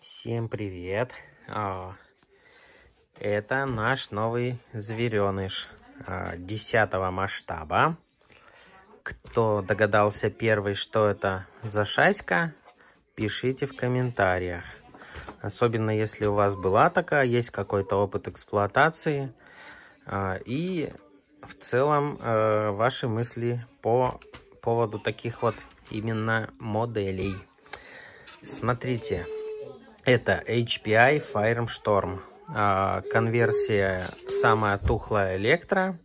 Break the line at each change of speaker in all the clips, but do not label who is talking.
Всем привет! А, это наш новый звереныш 10 а, масштаба. Кто догадался первый, что это за шаська, пишите в комментариях. Особенно если у вас была такая, есть какой-то опыт эксплуатации. А, и в целом э, ваши мысли по поводу таких вот именно моделей. Смотрите. Это HPI Firestorm. А, конверсия самая тухлая электро.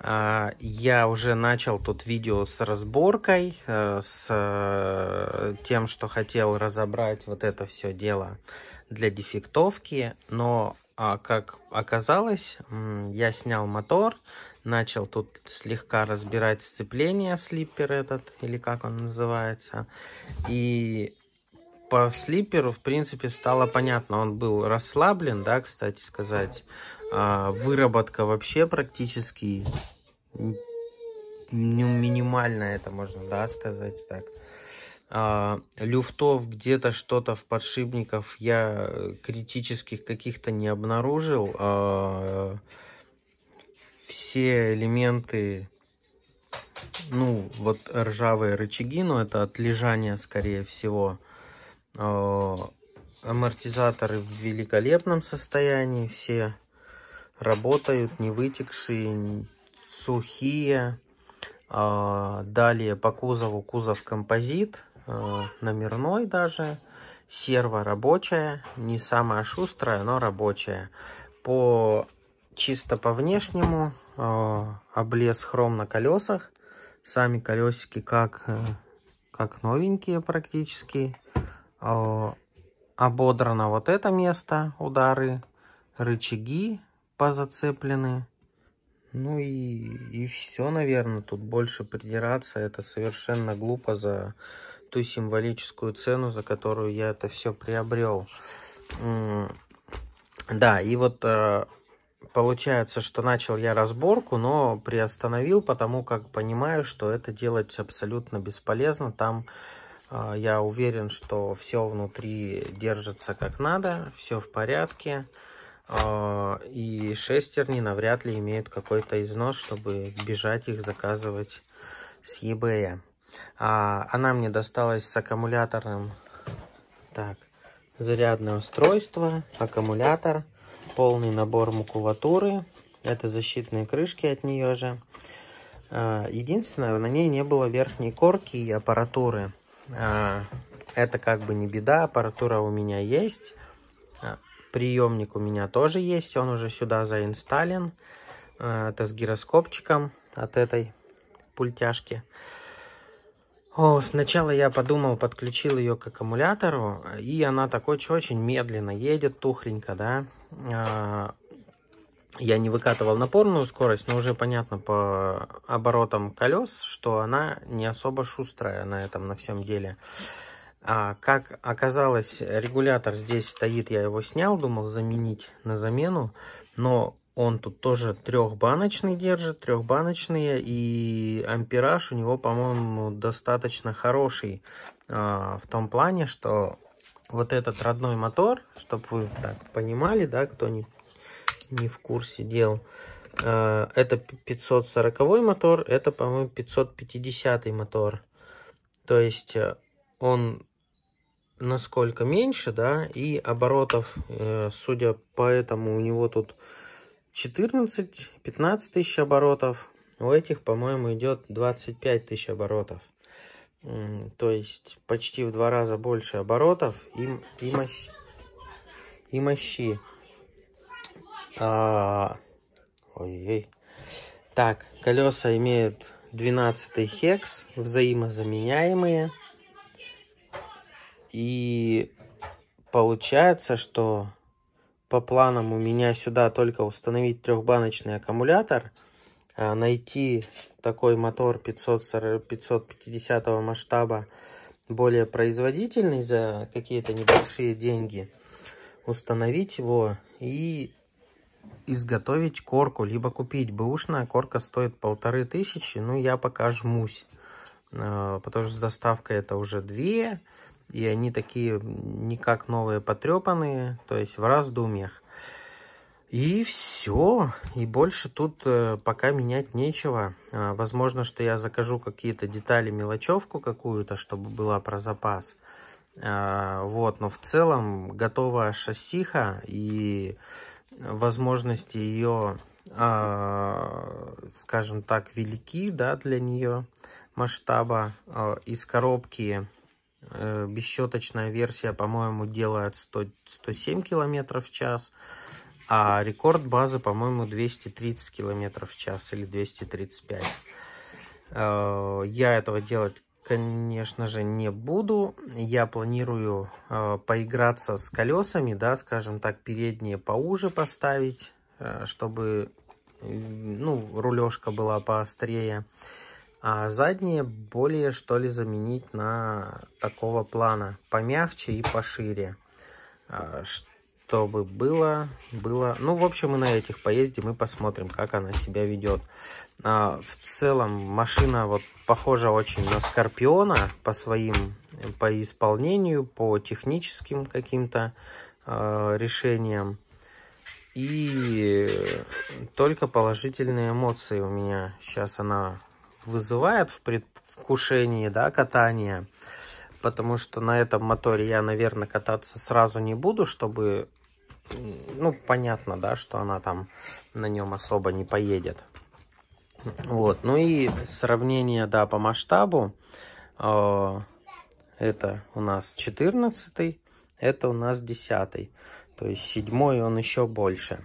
А, я уже начал тут видео с разборкой, э, с э, тем, что хотел разобрать вот это все дело для дефектовки, но а, как оказалось, я снял мотор, начал тут слегка разбирать сцепление, слиппер этот, или как он называется, и по слиперу, в принципе, стало понятно. Он был расслаблен, да, кстати сказать. А, выработка вообще практически ну, минимально это можно, да, сказать так. А, люфтов где-то что-то в подшипников я критических каких-то не обнаружил. А, все элементы, ну, вот ржавые рычаги, но ну, это отлежание, скорее всего. Э, амортизаторы в великолепном состоянии, все работают, не вытекшие, сухие. Э, далее по кузову кузов композит, э, номерной даже. Серво рабочая, не самая шустрая, но рабочая. По чисто по внешнему облез хром на колесах. Сами колесики как, как новенькие практически. Э, ободрано вот это место, удары, рычаги позацеплены. Ну и, и все, наверное, тут больше придираться, это совершенно глупо за ту символическую цену, за которую я это все приобрел. Да, и вот э, получается, что начал я разборку, но приостановил, потому как понимаю, что это делать абсолютно бесполезно. Там а, я уверен, что все внутри держится как надо, все в порядке. А, и шестерни навряд ли имеют какой-то износ, чтобы бежать их заказывать с eBay. А, она мне досталась с аккумулятором. так, зарядное устройство, аккумулятор, полный набор макулатуры. Это защитные крышки от нее же. Единственное, на ней не было верхней корки и аппаратуры. А, это как бы не беда, аппаратура у меня есть, а, приемник у меня тоже есть, он уже сюда заинсталлен, а, это с гироскопчиком от этой пультяшки. О, сначала я подумал, подключил ее к аккумулятору, и она такой очень медленно едет, тухленько, да я не выкатывал на полную скорость, но уже понятно по оборотам колес, что она не особо шустрая на этом, на всем деле. А, как оказалось, регулятор здесь стоит, я его снял, думал заменить на замену, но он тут тоже трехбаночный держит, трехбаночные, и ампераж у него, по-моему, достаточно хороший. А, в том плане, что вот этот родной мотор, чтобы вы так понимали, да, кто не, не в курсе дел. Э, это 540 мотор, это, по-моему, 550 мотор. То есть э, он насколько меньше, да, и оборотов, э, судя по этому, у него тут 14-15 тысяч оборотов. У этих, по-моему, идет 25 тысяч оборотов. То есть почти в два раза больше оборотов и, и, мощ, и мощи. А, Ой-ой. Так, колеса имеют 12 хекс, взаимозаменяемые. И получается, что по планам у меня сюда только установить трехбаночный аккумулятор, а найти такой мотор 500, 550 масштаба, более производительный за какие-то небольшие деньги, установить его и изготовить корку, либо купить бэушная корка стоит полторы тысячи, ну я пока жмусь, э, потому что с доставкой это уже две, и они такие никак новые потрепанные, то есть в раздумьях. И все, и больше тут э, пока менять нечего. Э, возможно, что я закажу какие-то детали, мелочевку какую-то, чтобы была про запас. Вот, но в целом готовая шассиха и возможности ее, а, скажем так, велики да, для нее масштаба. А, из коробки э, бесщеточная версия, по-моему, делает 100, 107 километров в час, а рекорд базы, по-моему, 230 километров в час или 235 э, я этого делать, конечно же, не буду. Я планирую э, поиграться с колесами, да, скажем так, передние поуже поставить, э, чтобы, э, ну, рулежка была поострее. А задние более, что ли, заменить на такого плана, помягче и пошире. Э, чтобы было, было... Ну, в общем, мы на этих поездим мы посмотрим, как она себя ведет. А, в целом, машина вот похожа очень на Скорпиона по своим, по исполнению, по техническим каким-то э, решениям. И только положительные эмоции у меня сейчас она вызывает в предвкушении, да, катания потому что на этом моторе я, наверное, кататься сразу не буду, чтобы, ну, понятно, да, что она там на нем особо не поедет. Вот, ну и сравнение, да, по масштабу, э, это у нас 14 это у нас 10 то есть 7 он еще больше.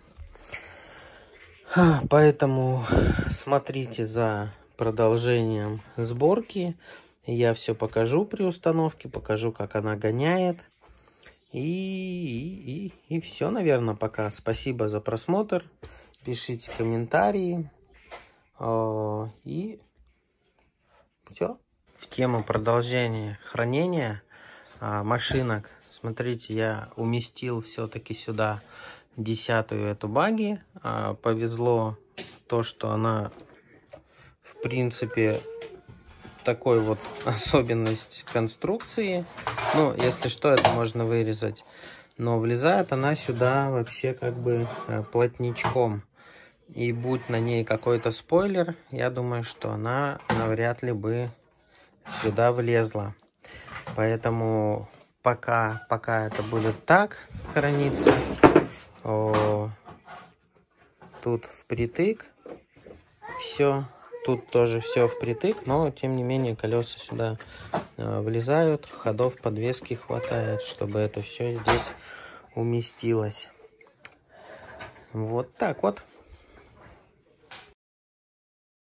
А, поэтому смотрите за продолжением сборки. Я все покажу при установке, покажу, как она гоняет. И, и, и, и все, наверное, пока. Спасибо за просмотр. Пишите комментарии. Э, и все. Тема продолжения хранения э, машинок. Смотрите, я уместил все-таки сюда десятую эту баги. Э, повезло то, что она, в принципе, такой вот особенность конструкции. Ну, если что, это можно вырезать. Но влезает она сюда вообще как бы э, плотничком. И будь на ней какой-то спойлер, я думаю, что она навряд ли бы сюда влезла. Поэтому пока, пока это будет так храниться, о, тут впритык все Тут тоже все впритык, но тем не менее колеса сюда э, влезают, ходов подвески хватает, чтобы это все здесь уместилось. Вот так вот.